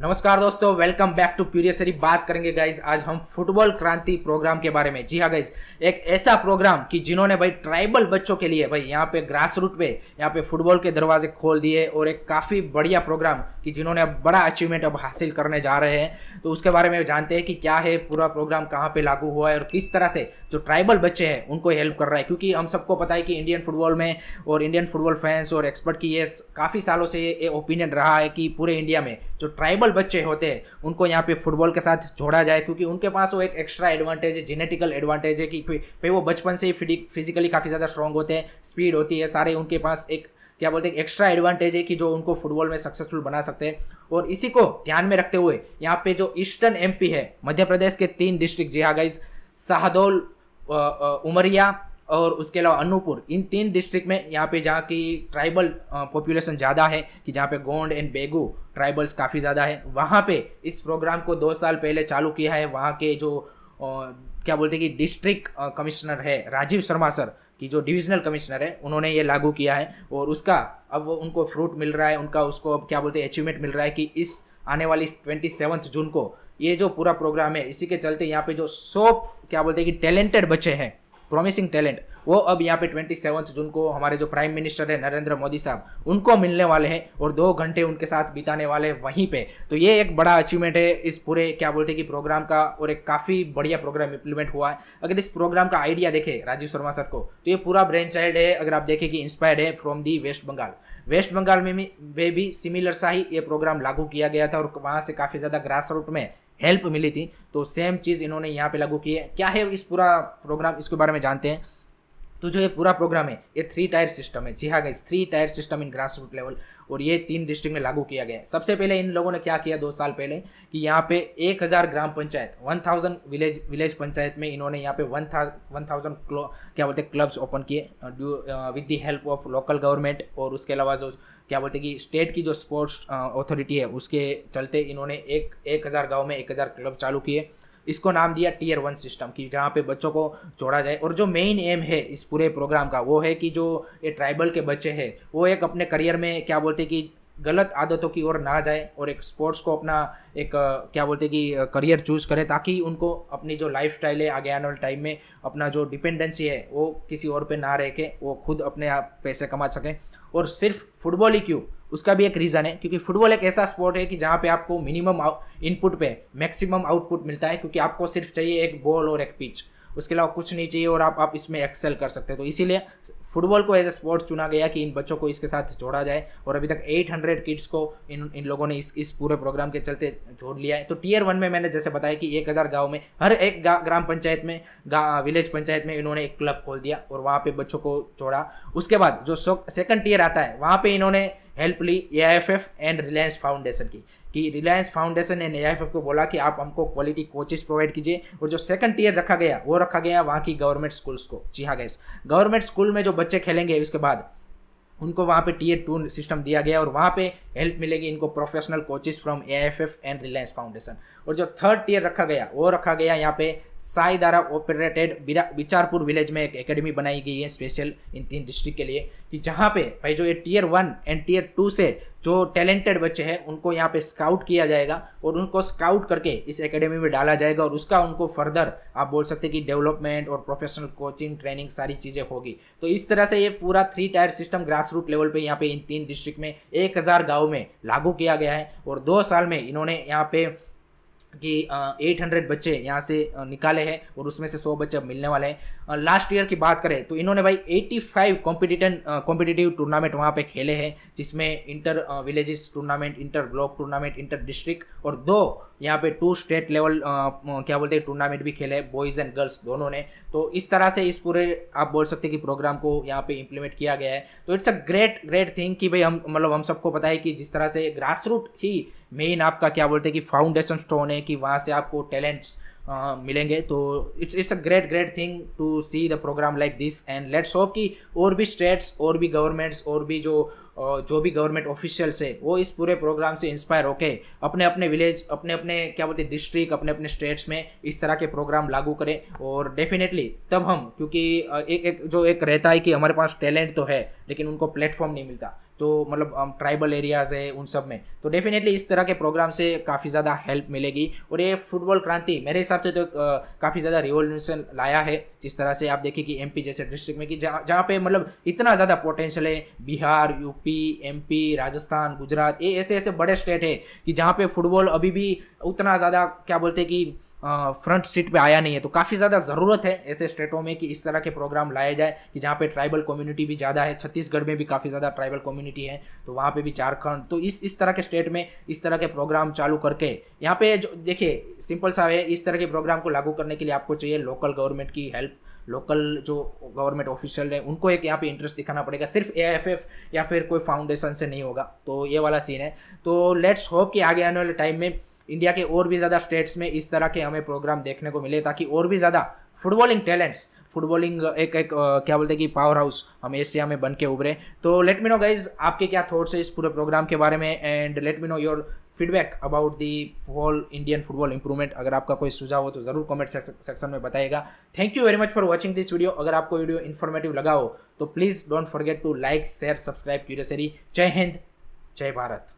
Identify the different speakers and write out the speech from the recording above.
Speaker 1: नमस्कार दोस्तों welcome back to क्यूरियसरी बात करेंगे गाइज आज हम फुटबॉल क्रांति प्रोग्राम के बारे में जी हाँ गाइज एक ऐसा प्रोग्राम कि जिन्होंने भाई ट्राइबल बच्चों के लिए भाई यहाँ पे ग्रास रूट पे यहाँ पे फुटबॉल के दरवाजे खोल दिए और एक काफ़ी बढ़िया प्रोग्राम कि जिन्होंने अब बड़ा अचीवमेंट अब हासिल करने जा रहे हैं तो उसके बारे में जानते हैं कि क्या है पूरा प्रोग्राम कहाँ पर लागू हुआ है और किस तरह से जो ट्राइबल बच्चे हैं उनको हेल्प कर रहा है क्योंकि हम सबको पता है कि इंडियन फुटबॉल में और इंडियन फुटबॉल फैंस और एक्सपर्ट की ये काफ़ी सालों से ये ओपिनियन रहा है कि पूरे इंडिया में जो ट्राइबल नॉर्मल बच्चे होते हैं उनको यहाँ पे फुटबॉल के साथ जोड़ा जाए क्योंकि उनके पास वो एक एक्स्ट्रा एडवांटेज है जेनेटिकल एडवांटेज है कि भाई वो बचपन से ही फिजिकली काफ़ी ज़्यादा स्ट्रॉन्ग होते हैं स्पीड होती है सारे उनके पास एक क्या बोलते हैं एक्स्ट्रा एडवांटेज है कि जो उनको फुटबॉल में सक्सेसफुल बना सकते हैं और इसी को ध्यान में रखते हुए यहाँ पे जो ईस्टर्न एमपी है मध्य प्रदेश के तीन डिस्ट्रिक्ट जी हाँ गाइज शाहदोल उमरिया और उसके अलावा अनूपपुर इन तीन डिस्ट्रिक्ट में यहाँ पे जहाँ की ट्राइबल पॉपुलेशन ज़्यादा है कि जहाँ पे गोंड एंड बेगू ट्राइबल्स काफ़ी ज़्यादा है वहाँ पे इस प्रोग्राम को दो साल पहले चालू किया है वहाँ के जो आ, क्या बोलते हैं कि डिस्ट्रिक्ट कमिश्नर है राजीव शर्मा सर कि जो डिविजनल कमिश्नर है उन्होंने ये लागू किया है और उसका अब उनको फ्रूट मिल रहा है उनका उसको अब क्या बोलते हैं अचीवमेंट मिल रहा है कि इस आने वाली ट्वेंटी सेवन्थ जून को ये जो पूरा प्रोग्राम है इसी के चलते यहाँ पे जो सौ क्या बोलते हैं कि टैलेंटेड बच्चे हैं promising talent वो अब यहाँ पे ट्वेंटी जून को हमारे जो प्राइम मिनिस्टर है नरेंद्र मोदी साहब उनको मिलने वाले हैं और दो घंटे उनके साथ बिताने वाले वहीं पे तो ये एक बड़ा अचीवमेंट है इस पूरे क्या बोलते हैं कि प्रोग्राम का और एक काफ़ी बढ़िया प्रोग्राम इंप्लीमेंट हुआ है अगर इस प्रोग्राम का आइडिया देखें राजीव शर्मा सर को तो ये पूरा ब्रेन चाइल्ड है अगर आप देखें कि इंस्पायर्ड है फ्रॉम दी वेस्ट बंगाल वेस्ट बंगाल में वे भी सिमिलर सा ही ये प्रोग्राम लागू किया गया था और वहाँ से काफ़ी ज़्यादा ग्रास रूट में हेल्प मिली थी तो सेम चीज़ इन्होंने यहाँ पे लागू की है क्या है इस पूरा प्रोग्राम इसके बारे में जानते हैं तो जो ये पूरा प्रोग्राम है ये थ्री टायर सिस्टम है जी हाँ गई three tier system in grass root level और ये तीन डिस्ट्रिक्ट में लागू किया गया है सबसे पहले इन लोगों ने क्या किया दो साल पहले कि यहाँ पे एक हज़ार ग्राम panchayat one thousand village village panchayat में इन्होंने यहाँ पे वन था वन थाउजेंड क्या बोलते हैं क्लब्स ओपन किए with the help of local government और उसके अलावा जो क्या बोलते हैं कि स्टेट की जो स्पोर्ट्स अथॉरिटी है उसके चलते इन्होंने एक एक हज़ार गाँव में एक हज़ार क्लब चालू किए इसको नाम दिया टीयर वन सिस्टम कि जहाँ पे बच्चों को जोड़ा जाए और जो मेन एम है इस पूरे प्रोग्राम का वो है कि जो ये ट्राइबल के बच्चे हैं वो एक अपने करियर में क्या बोलते हैं कि गलत आदतों की ओर ना जाए और एक स्पोर्ट्स को अपना एक क्या बोलते हैं कि करियर चूज़ करें ताकि उनको अपनी जो लाइफ स्टाइल है आगे आने वाले टाइम में अपना जो डिपेंडेंसी है वो किसी और पे ना रह के वो खुद अपने आप पैसे कमा सकें और सिर्फ फुटबॉल ही क्यों उसका भी एक रीज़न है क्योंकि फुटबॉल एक ऐसा स्पोर्ट है कि जहाँ पे आपको मिनिमम इनपुट पे मैक्सिमम आउटपुट मिलता है क्योंकि आपको सिर्फ चाहिए एक बॉल और एक पिच उसके अलावा कुछ नहीं चाहिए और आप आप इसमें एक्सेल कर सकते हैं तो इसीलिए फुटबॉल को एज ए स्पोर्ट्स चुना गया कि इन बच्चों को इसके साथ जोड़ा जाए और अभी तक 800 किड्स को इन इन लोगों ने इस इस पूरे प्रोग्राम के चलते जोड़ लिया है तो टीयर वन में मैंने जैसे बताया कि एक हज़ार गाँव में हर एक ग्राम पंचायत में विलेज पंचायत में इन्होंने एक क्लब खोल दिया और वहाँ पर बच्चों को जोड़ा उसके बाद जो सेकंड टीयर आता है वहाँ पर इन्होंने हेल्प ली ए एंड रिलायंस फाउंडेशन की कि रिलायंस फाउंडेशन ने एफ को बोला कि आप हमको क्वालिटी कोचेस प्रोवाइड कीजिए और जो सेकंड टीयर रखा गया वो रखा गया वहाँ की गवर्नमेंट स्कूल्स को जी हाँ गैस गवर्नमेंट स्कूल में जो बच्चे खेलेंगे उसके बाद उनको वहाँ पे टीयर टू सिस्टम दिया गया और वहाँ पे हेल्प मिलेगी इनको professional coaches from A F F and Reliance foundation और जो थर्ड टीयर रखा गया वो रखा गया यहाँ पे साई दारा ऑपरेटेड बिचारपुर विलेज में एक एकेडमी बनाई गई है स्पेशल इन तीन डिस्ट्रिक्ट के लिए कि जहाँ पे भाई जो ये tier one and tier two से जो टैलेंटेड बच्चे हैं उनको यहाँ पे स्काउट किया जाएगा और उनको स्काउट करके इस एकेडमी में डाला जाएगा और उसका उनको फर्दर आप बोल सकते हैं कि डेवलपमेंट और प्रोफेशनल कोचिंग ट्रेनिंग सारी चीज़ें होगी तो इस तरह से ये पूरा three tier system grass grass root level पे यहाँ पे इन तीन डिस्ट्रिक्ट में एक हज़ार में लागू किया गया है और दो साल में इन्होंने यहाँ पे कि एट हंड्रेड बच्चे यहाँ से निकाले हैं और उसमें से सौ बच्चे मिलने वाले हैं लास्ट ईयर की बात करें तो इन्होंने भाई eighty five competition competitive tournament वहाँ पे खेले हैं जिसमें inter villages tournament inter block tournament inter district और दो यहाँ पे टू स्टेट लेवल क्या बोलते हैं टूर्नामेंट भी खेले बॉयज़ एंड गर्ल्स दोनों ने तो इस तरह से इस पूरे आप बोल सकते हैं कि प्रोग्राम को यहाँ पे इम्प्लीमेंट किया गया है तो it's a great great thing कि भाई हम मतलब हम सबको पता है कि जिस तरह से ग्रास रूट ही मेन आपका क्या बोलते हैं कि फाउंडेशन स्टोन है कि वहाँ से आपको टैलेंट्स मिलेंगे तो it's it's a great great thing to see the program like this and let's hope कि और भी स्टेट्स और भी गवर्नमेंट्स और भी जो जो भी गवर्नमेंट ऑफिशियल्स है वो इस पूरे प्रोग्राम से इंस्पायर होके अपने अपने विलेज अपने अपने क्या बोलते हैं डिस्ट्रिक्ट अपने अपने स्टेट्स में इस तरह के प्रोग्राम लागू करें और डेफिनेटली तब हम क्योंकि एक एक जो एक रहता है कि हमारे पास टैलेंट तो है लेकिन उनको प्लेटफॉर्म नहीं मिलता जो तो मतलब ट्राइबल एरियाज़ है उन सब में तो डेफिनेटली इस तरह के प्रोग्राम से काफ़ी ज़्यादा हेल्प मिलेगी और ये फुटबॉल क्रांति मेरे हिसाब से तो काफ़ी ज़्यादा रिवोल्यूशन लाया है जिस तरह से आप देखिए कि एम जैसे डिस्ट्रिक्ट में कि जहाँ जहाँ पे मतलब इतना ज़्यादा पोटेंशियल है बिहार यूपी एम राजस्थान गुजरात ये ऐसे ऐसे बड़े स्टेट है कि जहाँ पे फुटबॉल अभी भी उतना ज़्यादा क्या बोलते हैं कि फ्रंट सीट पे आया नहीं है तो काफ़ी ज़्यादा ज़रूरत है ऐसे स्टेटों में कि इस तरह के प्रोग्राम लाए जाए कि जहाँ पे ट्राइबल कम्युनिटी भी ज़्यादा है छत्तीसगढ़ में भी काफ़ी ज़्यादा ट्राइबल कम्युनिटी है तो वहाँ पे भी झारखंड तो इस इस तरह के स्टेट में इस तरह के प्रोग्राम चालू करके यहाँ पे जो देखिए सिंपल सा है इस तरह के प्रोग्राम को लागू करने के लिए आपको चाहिए लोकल गवर्नमेंट की हेल्प लोकल जो गवर्नमेंट ऑफिशियल है उनको एक यहाँ पे इंटरेस्ट दिखाना पड़ेगा सिर्फ ए या फिर कोई फाउंडेशन से नहीं होगा तो ये वाला सीन है तो लेट्स होप कि आगे आने वाले टाइम में इंडिया के और भी ज़्यादा स्टेट्स में इस तरह के हमें प्रोग्राम देखने को मिले ताकि और भी ज़्यादा फुटबॉलिंग टैलेंट्स फुटबॉलिंग एक एक क्या बोलते हैं कि पावर हाउस हम एशिया में बन के उभरे तो लेट मी नो गाइज आपके क्या थॉट्स है इस पूरे प्रोग्राम के बारे में and let me know your feedback about the whole Indian football improvement अगर आपका कोई सुझाव हो तो ज़रूर कमेंट सेक्शन में बताएगा thank you very much for watching this video अगर आपको वीडियो इन्फॉर्मेटिव लगा हो तो please don't forget to like share subscribe क्यूरियसरी जय हिंद जय भारत